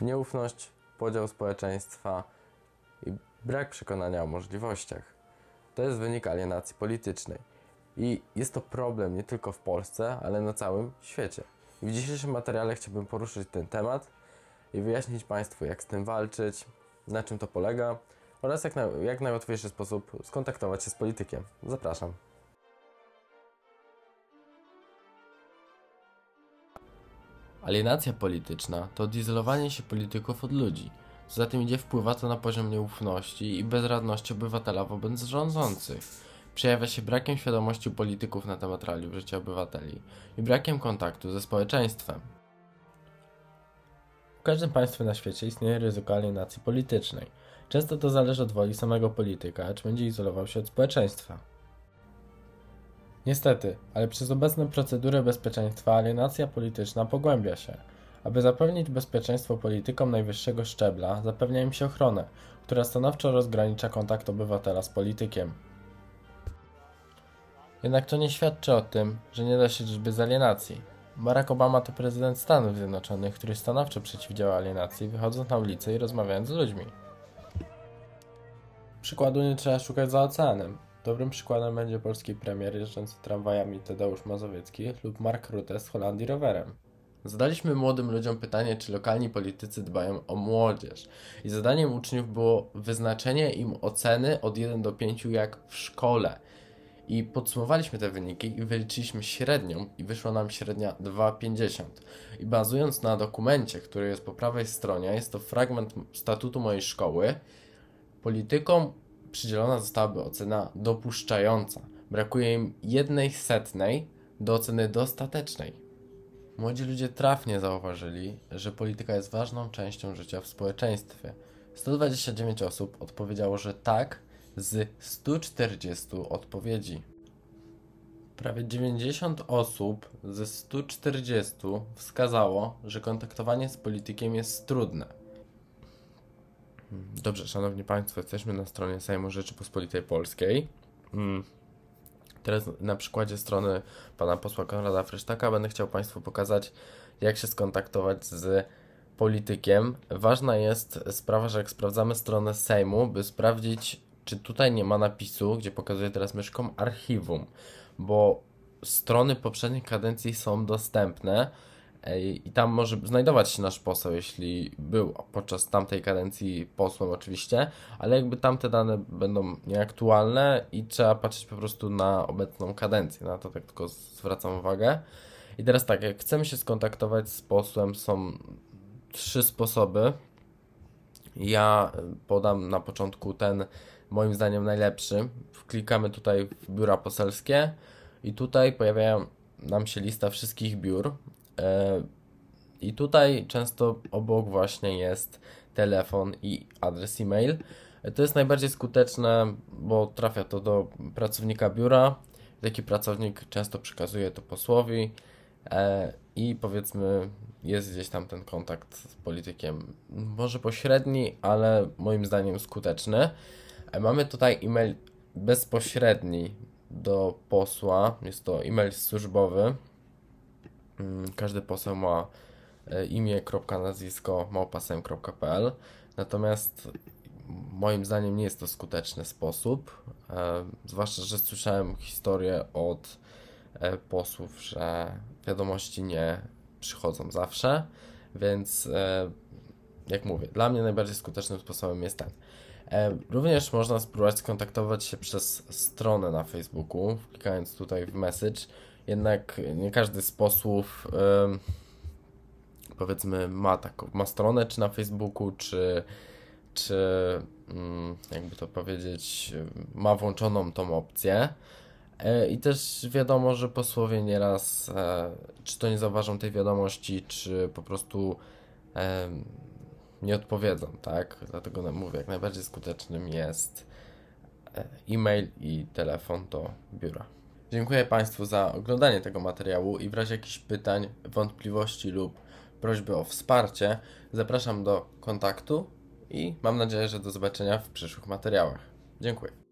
Nieufność, podział społeczeństwa i brak przekonania o możliwościach. To jest wynik alienacji politycznej. I jest to problem nie tylko w Polsce, ale na całym świecie. I w dzisiejszym materiale chciałbym poruszyć ten temat i wyjaśnić Państwu, jak z tym walczyć, na czym to polega oraz jak, na, jak najłatwiejszy sposób skontaktować się z politykiem. Zapraszam. Alienacja polityczna to odizolowanie się polityków od ludzi. Za tym idzie wpływa to na poziom nieufności i bezradności obywatela wobec rządzących. Przejawia się brakiem świadomości polityków na temat realiów życia obywateli i brakiem kontaktu ze społeczeństwem. W każdym państwie na świecie istnieje ryzyko alienacji politycznej. Często to zależy od woli samego polityka, czy będzie izolował się od społeczeństwa. Niestety, ale przez obecne procedury bezpieczeństwa alienacja polityczna pogłębia się. Aby zapewnić bezpieczeństwo politykom najwyższego szczebla, zapewnia im się ochronę, która stanowczo rozgranicza kontakt obywatela z politykiem. Jednak to nie świadczy o tym, że nie da się rzeczby bez alienacji. Barack Obama to prezydent Stanów Zjednoczonych, który stanowczo przeciwdziała alienacji, wychodząc na ulicę i rozmawiając z ludźmi. Przykładu nie trzeba szukać za oceanem. Dobrym przykładem będzie polski premier jeżdżący tramwajami Tadeusz Mazowiecki lub Mark Rutte z Holandii rowerem. Zadaliśmy młodym ludziom pytanie, czy lokalni politycy dbają o młodzież. I zadaniem uczniów było wyznaczenie im oceny od 1 do 5 jak w szkole. I podsumowaliśmy te wyniki i wyliczyliśmy średnią i wyszła nam średnia 2,50. I bazując na dokumencie, który jest po prawej stronie, jest to fragment statutu mojej szkoły, politykom przydzielona zostałaby ocena dopuszczająca. Brakuje im jednej setnej do oceny dostatecznej. Młodzi ludzie trafnie zauważyli, że polityka jest ważną częścią życia w społeczeństwie. 129 osób odpowiedziało, że tak z 140 odpowiedzi. Prawie 90 osób ze 140 wskazało, że kontaktowanie z politykiem jest trudne. Dobrze, szanowni państwo, jesteśmy na stronie Sejmu Rzeczypospolitej Polskiej. Mm. Teraz na przykładzie strony pana posła Konrada Frysztaka będę chciał państwu pokazać, jak się skontaktować z politykiem. Ważna jest sprawa, że jak sprawdzamy stronę Sejmu, by sprawdzić, czy tutaj nie ma napisu, gdzie pokazuję teraz myszką archiwum, bo strony poprzedniej kadencji są dostępne i tam może znajdować się nasz poseł, jeśli był podczas tamtej kadencji posłem, oczywiście, ale jakby tamte dane będą nieaktualne i trzeba patrzeć po prostu na obecną kadencję. Na to tak tylko zwracam uwagę. I teraz tak, jak chcemy się skontaktować z posłem, są trzy sposoby. Ja podam na początku ten, moim zdaniem, najlepszy. Klikamy tutaj w biura poselskie i tutaj pojawia nam się lista wszystkich biur E, I tutaj często obok właśnie jest telefon i adres e-mail. E, to jest najbardziej skuteczne, bo trafia to do pracownika biura. Taki pracownik często przekazuje to posłowi e, i powiedzmy jest gdzieś tam ten kontakt z politykiem. Może pośredni, ale moim zdaniem skuteczny. Mamy tutaj e-mail bezpośredni do posła, jest to e-mail służbowy. Mm, każdy poseł ma e, imię, kropka, nazwisko, małpasem.pl. Natomiast moim zdaniem nie jest to skuteczny sposób. E, zwłaszcza, że słyszałem historię od e, posłów, że wiadomości nie przychodzą zawsze, więc jak mówię, dla mnie najbardziej skutecznym sposobem jest ten. Również można spróbować skontaktować się przez stronę na Facebooku, klikając tutaj w message jednak nie każdy z posłów powiedzmy ma taką, ma stronę czy na Facebooku, czy, czy mm, jakby to powiedzieć, ma włączoną tą opcję. E, I też wiadomo, że posłowie nieraz e, czy to nie zauważą tej wiadomości, czy po prostu nie odpowiedzą, tak? Dlatego mówię, jak najbardziej skutecznym jest e, e-mail i telefon do biura. Dziękuję Państwu za oglądanie tego materiału i w razie jakichś pytań, wątpliwości lub prośby o wsparcie, zapraszam do kontaktu i mam nadzieję, że do zobaczenia w przyszłych materiałach. Dziękuję.